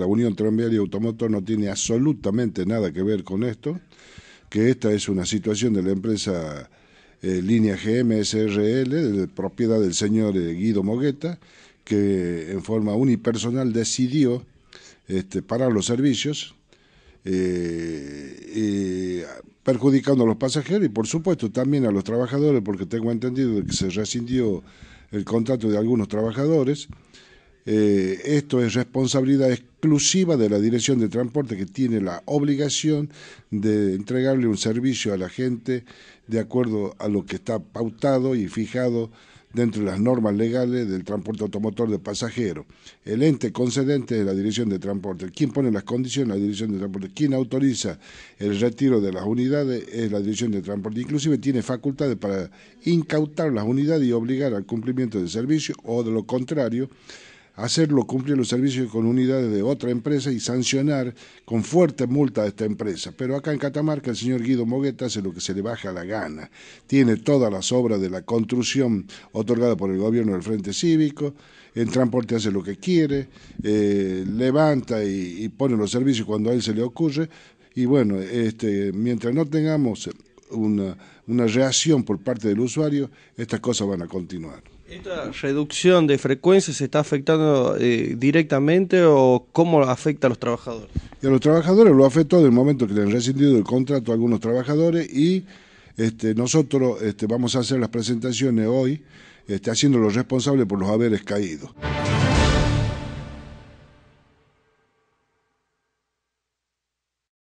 la Unión Tranviaria y Automotor no tiene absolutamente nada que ver con esto, que esta es una situación de la empresa eh, Línea GMSRL, de propiedad del señor eh, Guido Mogueta, que en forma unipersonal decidió este, parar los servicios, eh, perjudicando a los pasajeros y por supuesto también a los trabajadores, porque tengo entendido que se rescindió el contrato de algunos trabajadores. esto es responsabilidad exclusiva de la Dirección de Transporte que tiene la obligación de entregarle un servicio a la gente de acuerdo a lo que está pautado y fijado dentro de las normas legales del transporte automotor de pasajeros. El ente concedente es la Dirección de Transporte. ¿quién pone las condiciones? La Dirección de Transporte. ¿Quién autoriza el retiro de las unidades? Es la Dirección de Transporte. Inclusive tiene facultades para incautar las unidades y obligar al cumplimiento del servicio o de lo contrario hacerlo cumplir los servicios con unidades de otra empresa y sancionar con fuerte multa a esta empresa. Pero acá en Catamarca el señor Guido Mogueta hace lo que se le baja la gana. Tiene todas las obras de la construcción otorgada por el gobierno del Frente Cívico, en transporte hace lo que quiere, eh, levanta y, y pone los servicios cuando a él se le ocurre. Y bueno, este, mientras no tengamos una, una reacción por parte del usuario, estas cosas van a continuar. ¿Esta reducción de frecuencia se está afectando eh, directamente o cómo afecta a los trabajadores? a los trabajadores lo afectó desde el momento que le han rescindido el contrato a algunos trabajadores y este, nosotros este, vamos a hacer las presentaciones hoy este, haciéndolos responsables por los haberes caídos.